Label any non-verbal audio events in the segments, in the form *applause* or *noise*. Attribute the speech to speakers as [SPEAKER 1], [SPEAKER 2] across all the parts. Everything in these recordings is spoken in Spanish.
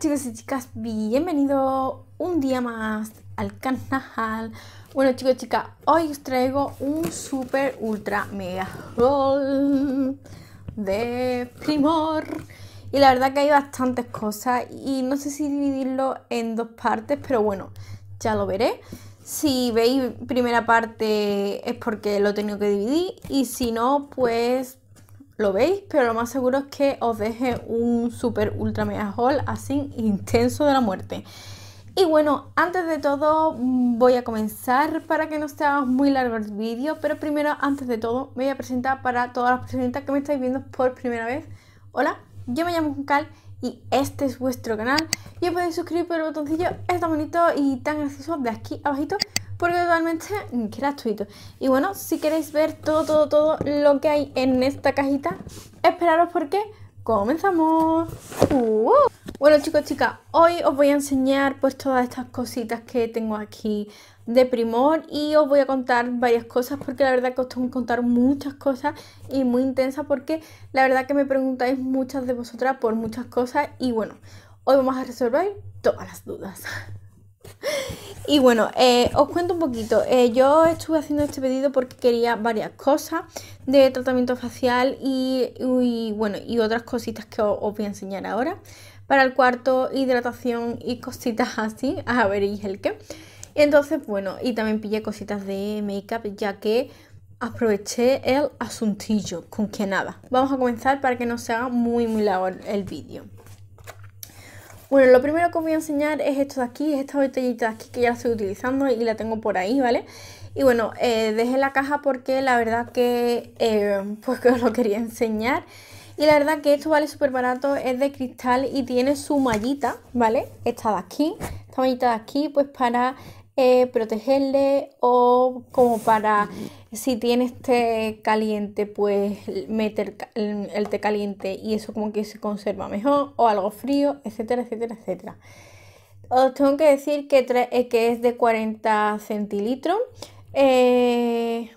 [SPEAKER 1] chicos y chicas, bienvenidos un día más al canal. Bueno chicos y chicas, hoy os traigo un super ultra mega haul de Primor. Y la verdad que hay bastantes cosas y no sé si dividirlo en dos partes, pero bueno, ya lo veré. Si veis primera parte es porque lo he tenido que dividir y si no, pues lo veis, pero lo más seguro es que os deje un super ultra mega haul así intenso de la muerte. Y bueno, antes de todo mm, voy a comenzar para que no sea muy largo el vídeo, pero primero, antes de todo, me voy a presentar para todas las personas que me estáis viendo por primera vez. Hola, yo me llamo Juncal y este es vuestro canal. Y podéis suscribir por el botoncillo, es tan bonito y tan gracioso de aquí abajito porque totalmente gratuito. Y bueno, si queréis ver todo, todo, todo lo que hay en esta cajita, esperaros porque comenzamos. ¡Uh! Bueno chicos, chicas, hoy os voy a enseñar pues todas estas cositas que tengo aquí de Primor y os voy a contar varias cosas porque la verdad que os tengo que contar muchas cosas y muy intensas porque la verdad que me preguntáis muchas de vosotras por muchas cosas y bueno, hoy vamos a resolver todas las dudas. *laughs* Y bueno, eh, os cuento un poquito. Eh, yo estuve haciendo este pedido porque quería varias cosas de tratamiento facial y, bueno, y otras cositas que os, voy a enseñar ahora. Para el cuarto, hidratación y cositas así. *laughs* A ver, el qué. Entonces, bueno, y también pillé cositas de make-up ya que aproveché el asuntillo, con que nada. Vamos a comenzar para que no se haga muy muy largo el vídeo. Bueno, lo primero que os voy a enseñar es esto de aquí, esta botellita de aquí que ya estoy utilizando y la tengo por ahí, ¿vale? Y bueno, eh, dejé la caja porque la verdad que, eh, pues que os lo quería enseñar. Y la verdad que esto vale súper barato, es de cristal y tiene su mallita, ¿vale? Esta de aquí, esta mallita de aquí, pues para eh, protegerle o como para si tienes este té caliente pues meter el té caliente y eso como que se conserva mejor o algo frío, etcétera, etcétera, etcétera. Os tengo que decir que, eh, es de 40 centilitros. Eh,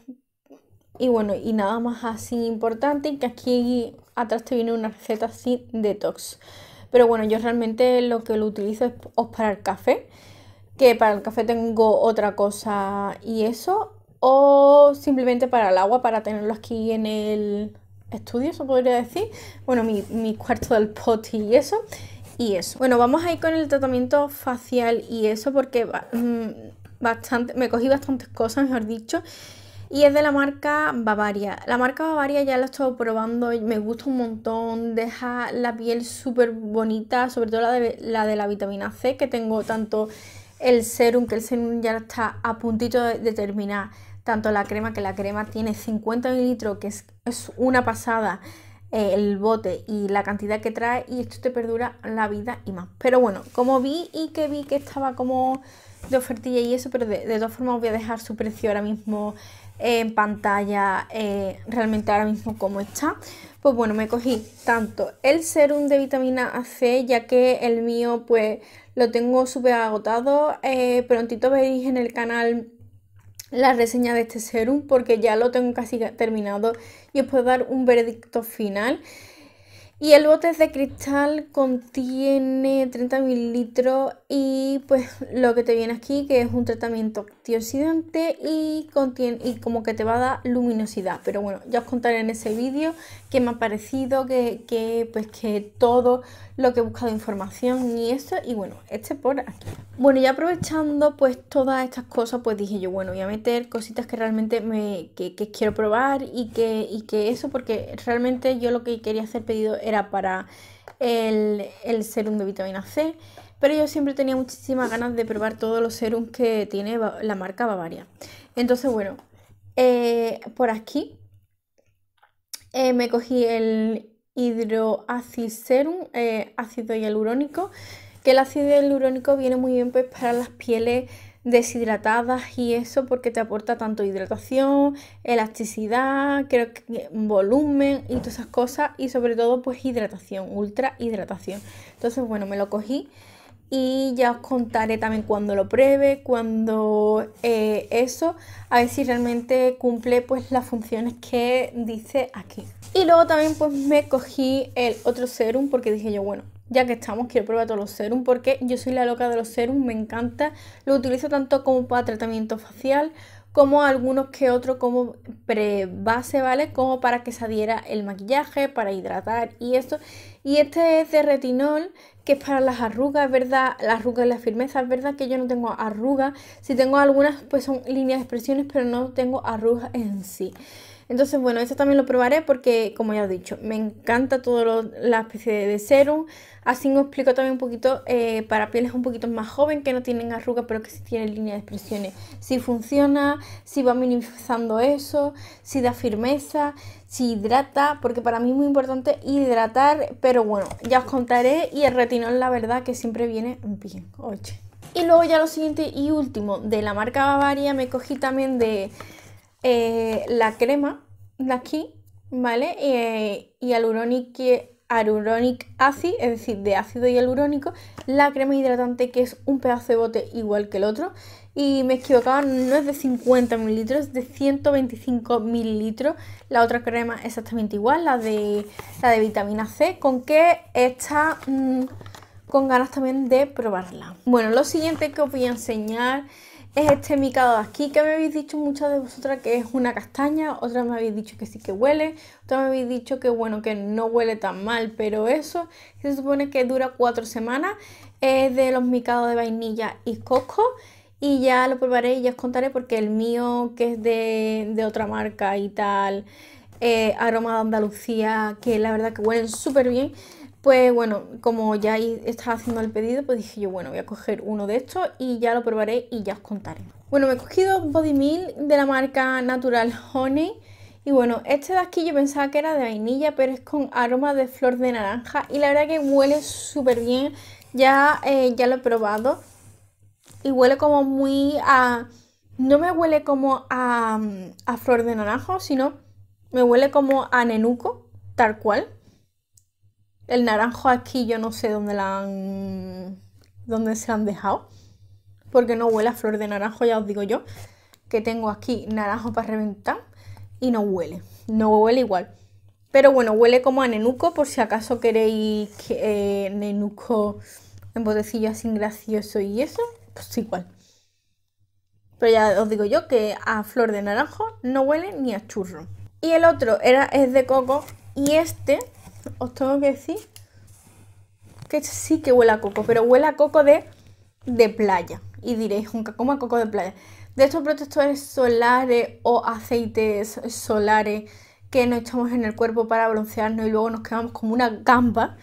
[SPEAKER 1] y bueno, y nada más así importante que aquí atrás te viene una receta sin detox. Pero bueno, yo realmente lo que lo utilizo es para el café que para el café tengo otra cosa y eso, o simplemente para el agua, para tenerlo aquí en el estudio, se podría decir, bueno, mi, cuarto del pot y eso, y eso. Bueno, vamos a ir con el tratamiento facial y eso porque mm, bastante, me cogí bastantes cosas, mejor dicho, y es de la marca Bavaria. La marca Bavaria ya la he estado probando, y me gusta un montón, deja la piel súper bonita, sobre todo la de, la de la vitamina C que tengo tanto el serum, que el serum ya está a puntito de, terminar, tanto la crema, que la crema tiene 50 mililitros, que es, es una pasada, eh, el bote y la cantidad que trae y esto te perdura la vida y más. Pero bueno, como vi y que vi que estaba como de ofertilla y eso, pero de, todas formas voy a dejar su precio ahora mismo en pantalla eh, realmente ahora mismo como está. Pues bueno, me cogí tanto el serum de vitamina C, ya que el mío pues lo tengo súper agotado. Eh, prontito veréis en el canal la reseña de este serum porque ya lo tengo casi terminado y os puedo dar un veredicto final. Y el bote de cristal contiene 30 mililitros y pues lo que te viene aquí que es un tratamiento antioxidante y, contiene, y como que te va a dar luminosidad. Pero bueno, ya os contaré en ese vídeo qué me ha parecido, que, pues que todo lo que he buscado información y eso. Y bueno, este por aquí. Bueno, ya aprovechando pues todas estas cosas, pues dije yo, bueno, voy a meter cositas que realmente me que quiero probar y que, y que eso, porque realmente yo lo que quería hacer pedido era para el, el serum de vitamina C pero yo siempre tenía muchísimas ganas de probar todos los serums que tiene la marca Bavaria. Entonces, bueno, eh, por aquí eh, me cogí el hidroácido serum, eh, ácido hialurónico, que el ácido hialurónico viene muy bien pues, para las pieles deshidratadas y eso porque te aporta tanto hidratación, elasticidad, creo que volumen y todas esas cosas y sobre todo pues hidratación, ultra hidratación. Entonces bueno, me lo cogí y ya os contaré también cuando lo pruebe, cuando eh, eso, a ver si realmente cumple pues las funciones que dice aquí. Y luego también pues me cogí el otro serum porque dije yo, bueno, ya que estamos quiero probar todos los serums porque yo soy la loca de los serums, me encanta, lo utilizo tanto como para tratamiento facial como algunos que otros como pre-base, ¿vale? Como para que se adhiera el maquillaje, para hidratar y esto. Y este es de retinol que es para las arrugas, ¿verdad? Las arrugas y la firmeza, ¿verdad? Que yo no tengo arrugas. Si tengo algunas, pues son líneas de expresiones, pero no tengo arrugas en sí. Entonces, bueno, eso también lo probaré porque, como ya he dicho, me encanta toda la especie de serum. Así os explico también un poquito eh, para pieles un poquito más joven que no tienen arrugas pero que sí tienen líneas de expresiones. Si funciona, si va minimizando eso, si da firmeza, si hidrata, porque para mí es muy importante hidratar, pero bueno, ya os contaré y el retinol la verdad que siempre viene bien. Oye. Y luego ya lo siguiente y último de la marca Bavaria me cogí también de eh, la crema de aquí, ¿vale? Eh, y aluronic, acid, es decir, de ácido hialurónico, la crema hidratante que es un pedazo de bote igual que el otro. Y me equivocado, no es de 50 mililitros, es de 125 mililitros. La otra crema exactamente igual, la de, la de vitamina C, con que está mm, con ganas también de probarla. Bueno, lo siguiente que os voy a enseñar es este micado de aquí que me habéis dicho muchas de vosotras que es una castaña, otras me habéis dicho que sí que huele, otras me habéis dicho que bueno, que no huele tan mal, pero eso se supone que dura cuatro semanas, es de los micados de vainilla y coco y ya lo probaré y ya os contaré porque el mío que es de, otra marca y tal, eh, aroma de Andalucía, que la verdad que huelen súper bien, pues bueno, como ya estaba haciendo el pedido, pues dije yo, bueno, voy a coger uno de estos y ya lo probaré y ya os contaré. Bueno, me he cogido Body Milk de la marca Natural Honey. Y bueno, este de aquí yo pensaba que era de vainilla, pero es con aroma de flor de naranja. Y la verdad que huele súper bien. Ya, eh, ya lo he probado. Y huele como muy a... No me huele como a, a flor de naranja, sino me huele como a nenuco, tal cual. El naranjo aquí yo no sé dónde la han. dónde se han dejado. Porque no huele a flor de naranjo, ya os digo yo. Que tengo aquí naranjo para reventar. Y no huele. No huele igual. Pero bueno, huele como a nenuco. Por si acaso queréis que, eh, nenuco en botecillo así gracioso y eso. Pues igual. Pero ya os digo yo que a flor de naranjo no huele ni a churro. Y el otro era, es de coco. Y este os tengo que decir que sí que huele a coco, pero huele a coco de, de playa. Y diréis, ¿cómo a coco de playa? De estos protectores solares o aceites solares que nos echamos en el cuerpo para broncearnos y luego nos quedamos como una gamba,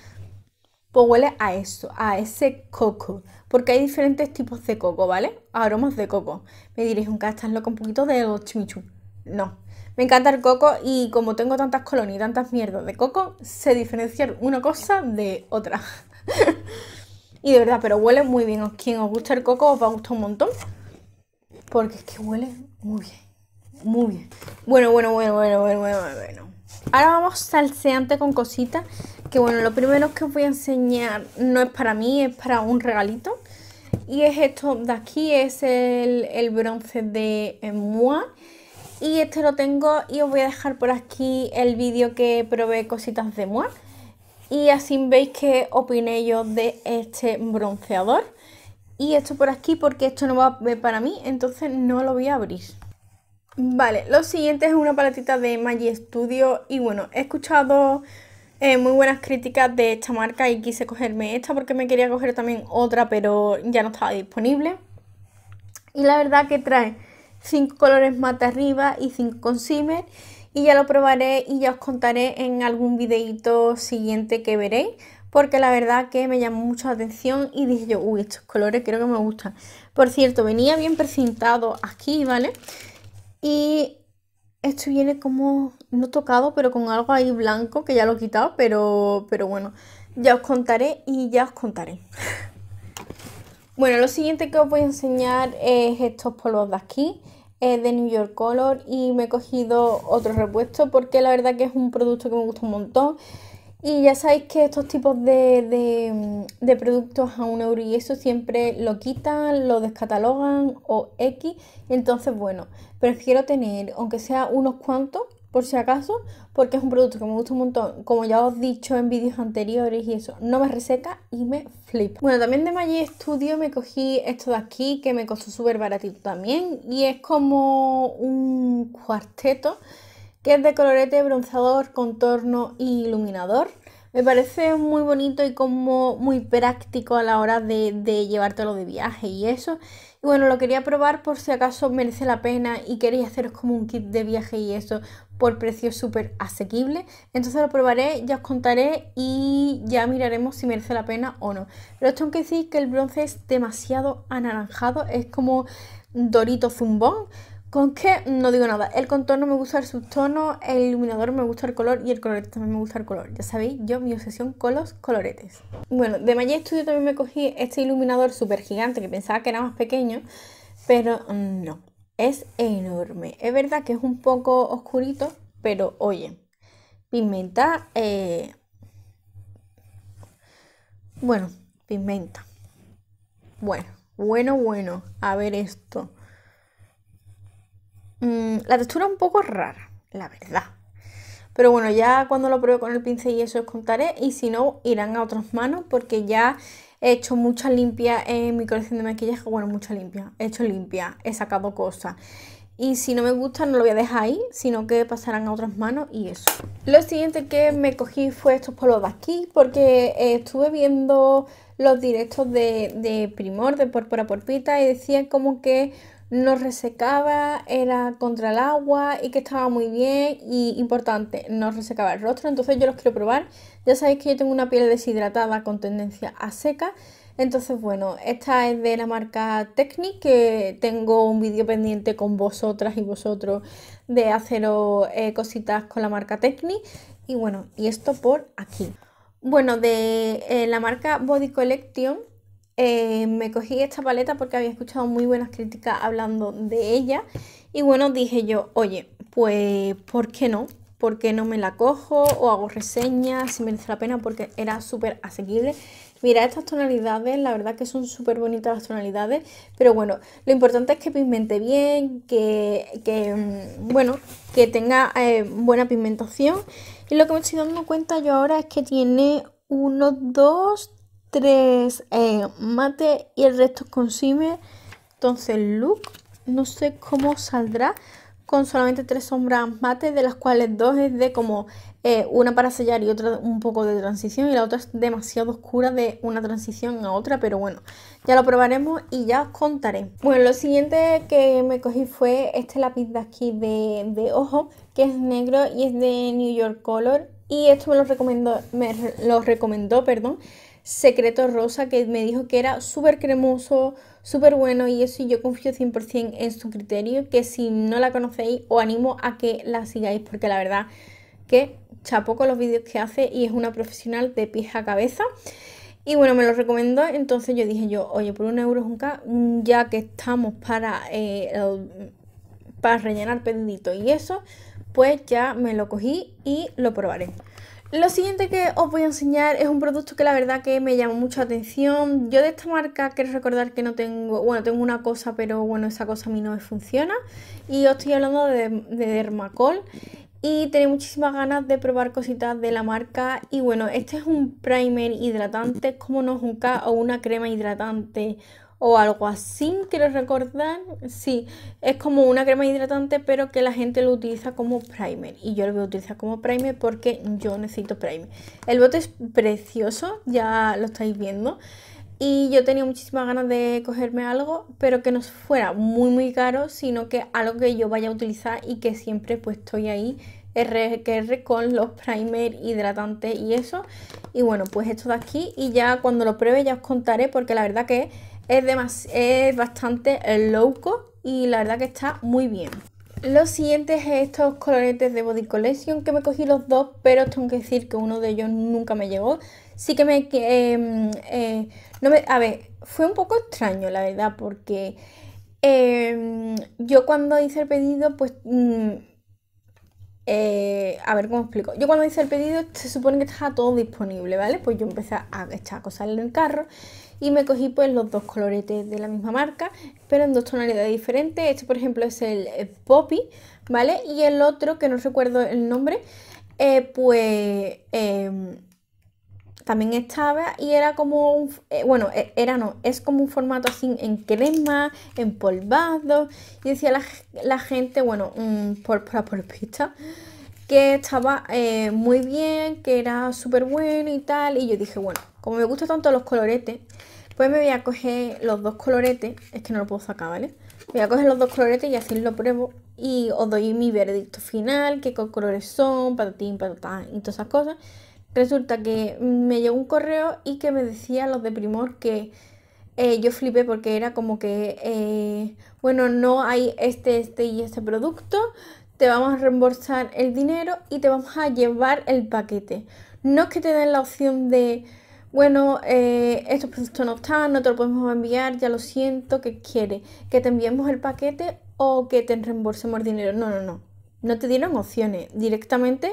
[SPEAKER 1] pues huele a eso, a ese coco. Porque hay diferentes tipos de coco, ¿vale? Aromas de coco. Me diréis, un estás loco un poquito de chimichu. No, me encanta el coco y como tengo tantas colonias y tantas mierdas de coco, sé diferenciar una cosa de otra. *laughs* y de verdad, pero huele muy bien. Quien os gusta el coco os va a gustar un montón. Porque es que huele muy bien. Muy bien. Bueno, bueno, bueno, bueno, bueno, bueno, bueno. Ahora vamos salseante con cositas. Que bueno, lo primero que os voy a enseñar no es para mí, es para un regalito. Y es esto de aquí, es el, bronce de Moi y este lo tengo y os voy a dejar por aquí el vídeo que probé cositas de Moa. Y así veis qué opiné yo de este bronceador. Y esto por aquí porque esto no va a ver para mí, entonces no lo voy a abrir. Vale, lo siguiente es una paletita de Magic Studio. Y bueno, he escuchado eh, muy buenas críticas de esta marca y quise cogerme esta porque me quería coger también otra, pero ya no estaba disponible. Y la verdad que trae cinco colores mate arriba y cinco con y ya lo probaré y ya os contaré en algún videito siguiente que veréis porque la verdad que me llamó mucha atención y dije yo, uy, estos colores creo que me gustan. Por cierto, venía bien precintado aquí, ¿vale? Y esto viene como, no tocado, pero con algo ahí blanco que ya lo he quitado, pero, pero bueno, ya os contaré y ya os contaré. *laughs* Bueno, lo siguiente que os voy a enseñar es estos polvos de aquí, de New York Color, y me he cogido otro repuesto porque la verdad que es un producto que me gusta un montón. Y ya sabéis que estos tipos de, de productos a un euro y eso siempre lo quitan, lo descatalogan o X. Entonces, bueno, prefiero tener, aunque sea unos cuantos, por si acaso, porque es un producto que me gusta un montón, como ya os he dicho en vídeos anteriores y eso, no me reseca y me flipa. Bueno, también de Magic Studio me cogí esto de aquí, que me costó súper baratito también, y es como un cuarteto, que es de colorete, bronzador, contorno y iluminador. Me parece muy bonito y como muy práctico a la hora de, de llevártelo de viaje y eso. Y bueno, lo quería probar por si acaso merece la pena y queréis haceros como un kit de viaje y eso por precio súper asequible. Entonces lo probaré, ya os contaré y ya miraremos si merece la pena o no. Pero tengo que decir que el bronce es demasiado anaranjado, es como dorito zumbón ¿Con qué? No digo nada. El contorno me gusta el subtono, el iluminador me gusta el color y el colorete también me gusta el color. Ya sabéis, yo mi obsesión con los coloretes. Bueno, de Maya Studio también me cogí este iluminador súper gigante que pensaba que era más pequeño, pero no, es enorme. Es verdad que es un poco oscurito, pero oye, pigmenta... Eh, bueno, pigmenta. Bueno, bueno, bueno. A ver esto. Mm, la textura un poco rara, la verdad. Pero bueno, ya cuando lo pruebe con el pincel y eso os contaré. Y si no, irán a otras manos porque ya he hecho mucha limpia en mi colección de maquillaje. Bueno, mucha limpia. He hecho limpia, he sacado cosas. Y si no me gusta, no lo voy a dejar ahí, sino que pasarán a otras manos y eso. Lo siguiente que me cogí fue estos polvos de aquí porque eh, estuve viendo los directos de, Primor, de Pórpora Porpita y decía como que no resecaba, era contra el agua y que estaba muy bien y importante, no resecaba el rostro, entonces yo los quiero probar. Ya sabéis que yo tengo una piel deshidratada con tendencia a seca, entonces bueno, esta es de la marca Technic, que tengo un vídeo pendiente con vosotras y vosotros de haceros eh, cositas con la marca Technic y bueno, y esto por aquí. Bueno, de eh, la marca Body Collection eh, me cogí esta paleta porque había escuchado muy buenas críticas hablando de ella. Y bueno, dije yo, oye, pues, ¿por qué no? ¿Por qué no me la cojo? O hago reseñas, si merece la pena, porque era súper asequible. Mira, estas tonalidades, la verdad que son súper bonitas las tonalidades, pero bueno, lo importante es que pigmente bien, que, mm, bueno, que tenga eh, buena pigmentación. Y lo que me estoy dando cuenta yo ahora es que tiene unos dos, tres eh, mate y el resto con es consume. Entonces look, no sé cómo saldrá con solamente tres sombras mate, de las cuales dos es de como eh, una para sellar y otra un poco de transición y la otra es demasiado oscura de una transición a otra, pero bueno, ya lo probaremos y ya os contaré. Bueno, lo siguiente que me cogí fue este lápiz de aquí de, de ojo, que es negro y es de New York Color y esto me lo recomendó, me lo recomendó, perdón, secreto rosa que me dijo que era súper cremoso, súper bueno y eso y yo confío 100% en su criterio, que si no la conocéis os animo a que la sigáis porque la verdad que chapó con los vídeos que hace y es una profesional de pies a cabeza. Y bueno, me lo recomendó, entonces yo dije yo, oye, por un euro un mm, ya que estamos para, eh, para rellenar pedidito y eso, pues ya me lo cogí y lo probaré. Lo siguiente que os voy a enseñar es un producto que la verdad que me llamó mucha atención. Yo de esta marca quiero recordar que no tengo, bueno, tengo una cosa, pero bueno, esa cosa a mí no me funciona. Y os estoy hablando de, Dermacol. Y tenía muchísimas ganas de probar cositas de la marca. Y bueno, este es un primer hidratante, como no es un K o una crema hidratante o algo así, quiero recordar. Sí, es como una crema hidratante, pero que la gente lo utiliza como primer. Y yo lo voy a utilizar como primer porque yo necesito primer. El bote es precioso, ya lo estáis viendo. Y yo tenía muchísimas ganas de cogerme algo, pero que no fuera muy muy caro, sino que algo que yo vaya a utilizar y que siempre pues estoy ahí RQR con los primer hidratante y eso. Y bueno, pues esto de aquí y ya cuando lo pruebe ya os contaré porque la verdad que es, es bastante loco y la verdad que está muy bien. Los siguientes es estos coloretes de Body Collection que me cogí los dos, pero tengo que decir que uno de ellos nunca me llegó. Sí que me... Em, eh, no me a ver, fue un poco extraño la verdad porque em, yo cuando hice el pedido pues... Mm, eh, a ver cómo explico. Yo cuando hice el pedido se supone que estaba todo disponible, ¿vale? Pues yo empecé a echar cosas en el carro y me cogí pues los dos coloretes de la misma marca, pero en dos tonalidades diferentes. Este por ejemplo es el eh, Poppy, ¿vale? Y el otro, que no recuerdo el nombre, eh, pues em, también estaba y era como un, eh, bueno, e, era no, es como un formato así en crema, empolvado. Y decía la, gente, bueno, por, la por que estaba muy bien, que era súper bueno y tal. Y yo dije, bueno, como me gustan tanto los coloretes, pues me voy a coger los dos coloretes, es que no lo puedo sacar, ¿vale? Voy a coger los dos coloretes y así lo pruebo y os doy mi veredicto final, qué colores son, patatín, patatán y todas esas cosas. Resulta que me llegó un correo y que me decía los de Primor que eh, yo flipé porque era como que, eh, bueno, no hay este, este y este producto, te vamos a reembolsar el dinero y te vamos a llevar el paquete. No es que te den la opción de bueno, eh, esto no está, no te lo podemos enviar, ya lo siento, ¿qué quiere? ¿Que te enviemos el paquete o que te reembolsemos el dinero? No, no, no. No te dieron opciones. Directamente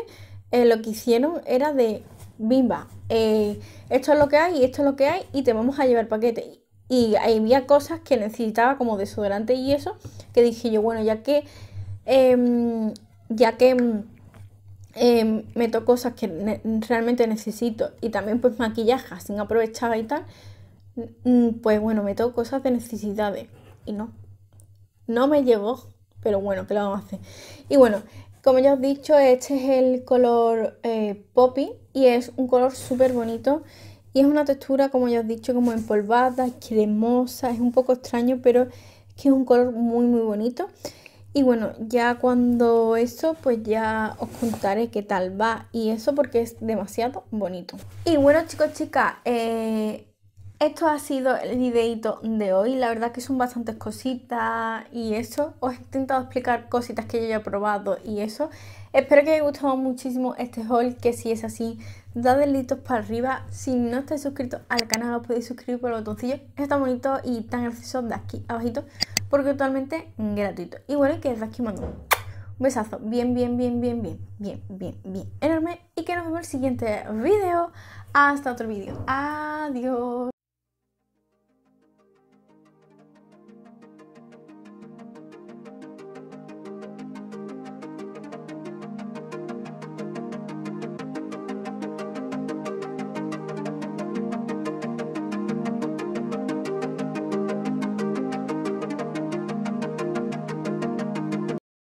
[SPEAKER 1] eh, lo que hicieron era de, bimba, eh, esto es lo que hay, esto es lo que hay y te vamos a llevar el paquete. Y ahí había cosas que necesitaba como desodorante y eso, que dije yo, bueno, ya que... Em, ya que mm, Em, meto cosas que realmente necesito y también pues maquillaje sin aprovechar y tal, pues bueno, meto cosas de necesidades y no. No me llevo pero bueno, que lo vamos a hacer? Y bueno, como ya os he dicho, este es el color eh, Poppy y es un color súper bonito y es una textura, como ya os he dicho, como empolvada, cremosa, es un poco extraño, pero es que es un color muy muy bonito. Y bueno, ya cuando eso, pues ya os contaré qué tal va. Y eso porque es demasiado bonito. Y bueno, chicos, chicas, eh, esto ha sido el videito de hoy. La verdad que son bastantes cositas y eso. Os he intentado explicar cositas que yo he probado y eso. Espero que os haya gustado muchísimo este haul, que si es así, Dadle deditos para arriba. Si no estáis suscrito al canal, os podéis suscribir por el botoncillo. Es tan bonito y tan gracioso de aquí abajito, porque totalmente gratuito. Igual que es aquí mando un besazo bien, bien, bien, bien, bien, bien, bien, bien enorme. Y que nos vemos en el siguiente vídeo. Hasta otro vídeo. Adiós.